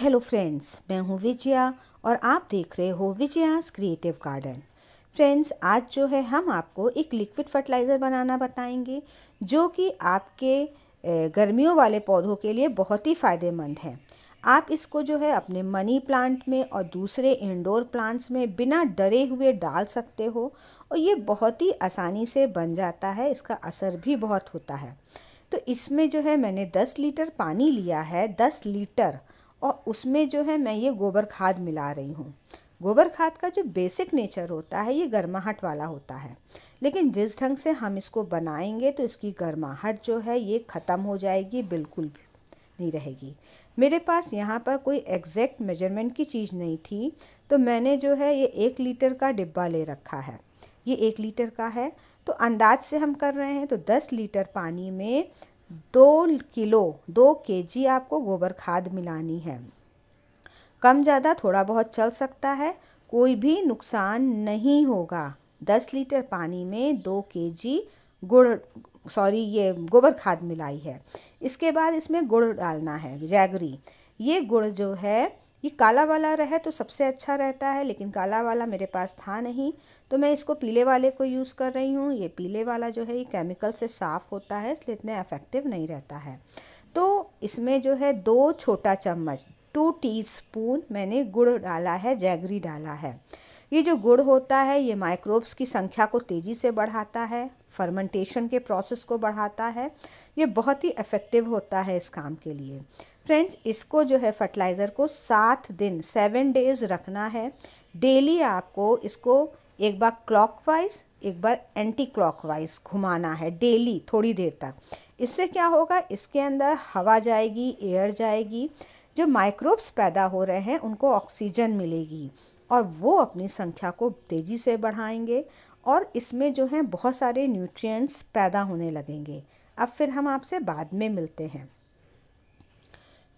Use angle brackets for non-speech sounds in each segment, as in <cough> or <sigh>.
hello friends मैं हूं विजया और आप देख रहे हो विजयास क्रिएटिव गार्डन फ्रेंड्स आज जो है हम आपको एक लिक्विड फर्टिलाइज़र बनाना बताएंगे जो कि आपके गर्मियों वाले पौधों के लिए बहुत ही फ़ायदेमंद है आप इसको जो है अपने मनी प्लांट में और दूसरे इंडोर प्लांट्स में बिना डरे हुए डाल सकते हो और ये बहुत ही आसानी से बन जाता है इसका असर भी बहुत होता है तो इसमें जो है मैंने 10 लीटर पानी लिया है 10 लीटर और उसमें जो है मैं ये गोबर खाद मिला रही हूँ गोबर खाद का जो बेसिक नेचर होता है ये गर्माहट वाला होता है लेकिन जिस ढंग से हम इसको बनाएंगे तो इसकी गर्माहट जो है ये ख़त्म हो जाएगी बिल्कुल भी नहीं रहेगी मेरे पास यहाँ पर कोई एग्जैक्ट मेजरमेंट की चीज़ नहीं थी तो मैंने जो है ये एक लीटर का डिब्बा ले रखा है ये एक लीटर का है तो अंदाज से हम कर रहे हैं तो दस लीटर पानी में दो किलो दो केजी आपको गोबर खाद मिलानी है कम ज़्यादा थोड़ा बहुत चल सकता है कोई भी नुकसान नहीं होगा दस लीटर पानी में दो केजी गुड़ सॉरी ये गोबर खाद मिलाई है इसके बाद इसमें गुड़ डालना है जैगरी ये गुड़ जो है ये काला वाला रहे तो सबसे अच्छा रहता है लेकिन काला वाला मेरे पास था नहीं तो मैं इसको पीले वाले को यूज़ कर रही हूँ ये पीले वाला जो है ये केमिकल से साफ़ होता है इसलिए इतना इफ़ेक्टिव नहीं रहता है तो इसमें जो है दो छोटा चम्मच टू टीस्पून मैंने गुड़ डाला है जैगरी डाला है ये जो गुड़ होता है ये माइक्रोब्स की संख्या को तेज़ी से बढ़ाता है फर्मेंटेशन के प्रोसेस को बढ़ाता है ये बहुत ही इफ़ेक्टिव होता है इस काम के लिए फ्रेंड्स इसको जो है फर्टिलाइज़र को सात दिन सेवन डेज रखना है डेली आपको इसको एक बार क्लॉकवाइज एक बार एंटी क्लॉकवाइज घुमाना है डेली थोड़ी देर तक इससे क्या होगा इसके अंदर हवा जाएगी एयर जाएगी जो माइक्रोब्स पैदा हो रहे हैं उनको ऑक्सीजन मिलेगी और वो अपनी संख्या को तेज़ी से बढ़ाएंगे और इसमें जो है बहुत सारे न्यूट्रिएंट्स पैदा होने लगेंगे अब फिर हम आपसे बाद में मिलते हैं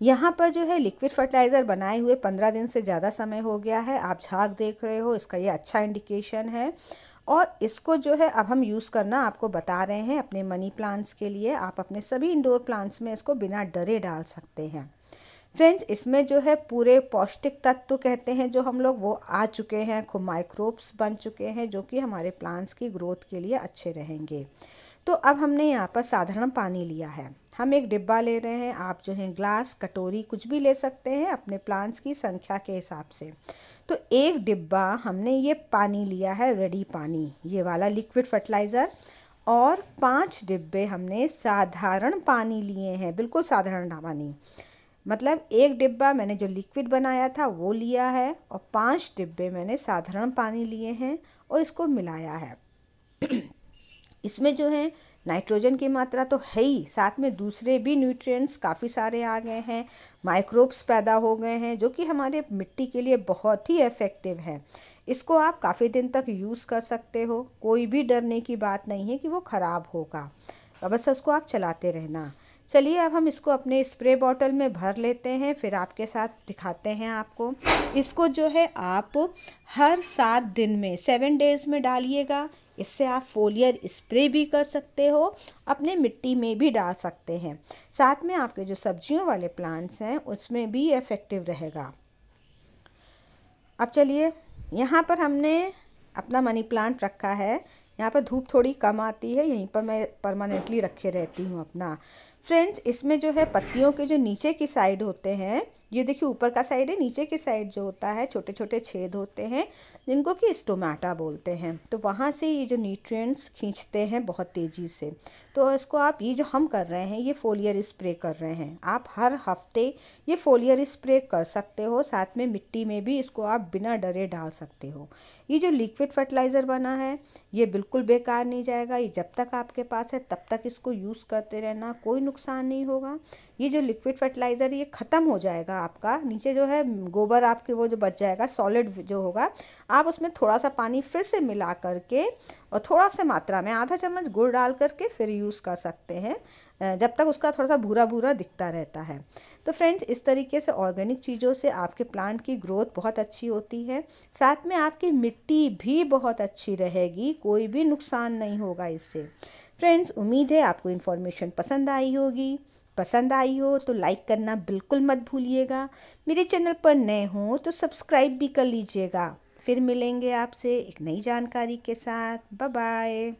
यहाँ पर जो है लिक्विड फर्टिलाइज़र बनाए हुए पंद्रह दिन से ज़्यादा समय हो गया है आप झाग देख रहे हो इसका ये अच्छा इंडिकेशन है और इसको जो है अब हम यूज़ करना आपको बता रहे हैं अपने मनी प्लांट्स के लिए आप अपने सभी इंडोर प्लांट्स में इसको बिना डरे डाल सकते हैं फ्रेंड्स इसमें जो है पूरे पौष्टिक तत्व कहते हैं जो हम लोग वो आ चुके हैं खूब माइक्रोब्स बन चुके हैं जो कि हमारे प्लांट्स की ग्रोथ के लिए अच्छे रहेंगे तो अब हमने यहाँ पर साधारण पानी लिया है हम एक डिब्बा ले रहे हैं आप जो है ग्लास कटोरी कुछ भी ले सकते हैं अपने प्लांट्स की संख्या के हिसाब से तो एक डिब्बा हमने ये पानी लिया है रेडी पानी ये वाला लिक्विड फर्टिलाइज़र और पांच डिब्बे हमने साधारण पानी लिए हैं बिल्कुल साधारण पानी मतलब एक डिब्बा मैंने जो लिक्विड बनाया था वो लिया है और पांच डिब्बे मैंने साधारण पानी लिए हैं और इसको मिलाया है <clears throat> इसमें जो है नाइट्रोजन की मात्रा तो है ही साथ में दूसरे भी न्यूट्रिएंट्स काफ़ी सारे आ गए हैं माइक्रोब्स पैदा हो गए हैं जो कि हमारे मिट्टी के लिए बहुत ही इफ़ेक्टिव है इसको आप काफ़ी दिन तक यूज़ कर सकते हो कोई भी डरने की बात नहीं है कि वो ख़राब होगा बस उसको आप चलाते रहना चलिए अब हम इसको अपने स्प्रे बॉटल में भर लेते हैं फिर आपके साथ दिखाते हैं आपको इसको जो है आप हर सात दिन में सेवन डेज़ में डालिएगा इससे आप फोलियर स्प्रे भी कर सकते हो अपने मिट्टी में भी डाल सकते हैं साथ में आपके जो सब्जियों वाले प्लांट्स हैं उसमें भी इफ़ेक्टिव रहेगा अब चलिए यहाँ पर हमने अपना मनी प्लांट रखा है यहाँ पर धूप थोड़ी कम आती है यहीं पर मैं परमानेंटली रखे रहती हूँ अपना फ्रेंड्स इसमें जो है पत्तियों के जो नीचे की साइड होते हैं ये देखिए ऊपर का साइड है नीचे की साइड जो होता है छोटे छोटे छेद होते हैं जिनको कि स्टोमेटा बोलते हैं तो वहाँ से ये जो न्यूट्रिएंट्स खींचते हैं बहुत तेज़ी से तो इसको आप ये जो हम कर रहे हैं ये फोलियर स्प्रे कर रहे हैं आप हर हफ्ते ये फोलियर स्प्रे कर सकते हो साथ में मिट्टी में भी इसको आप बिना डरे डाल सकते हो ये जो लिक्विड फर्टिलाइज़र बना है ये बिल्कुल बेकार नहीं जाएगा ये जब तक आपके पास है तब तक इसको यूज़ करते रहना कोई नुकसान नहीं होगा ये जो लिक्विड फर्टिलाइज़र ये ख़त्म हो जाएगा आपका नीचे जो है गोबर आपके वो जो बच जाएगा सॉलिड जो होगा आप उसमें थोड़ा सा पानी फिर से मिला करके और थोड़ा सा मात्रा में आधा चम्मच गुड़ डाल करके फिर यूज़ कर सकते हैं जब तक उसका थोड़ा सा भूरा भूरा दिखता रहता है तो फ्रेंड्स इस तरीके से ऑर्गेनिक चीज़ों से आपके प्लांट की ग्रोथ बहुत अच्छी होती है साथ में आपकी मिट्टी भी बहुत अच्छी रहेगी कोई भी नुकसान नहीं होगा इससे फ्रेंड्स उम्मीद है आपको इन्फॉर्मेशन पसंद आई होगी पसंद आई हो तो लाइक करना बिल्कुल मत भूलिएगा मेरे चैनल पर नए हों तो सब्सक्राइब भी कर लीजिएगा फिर मिलेंगे आपसे एक नई जानकारी के साथ बाय बाय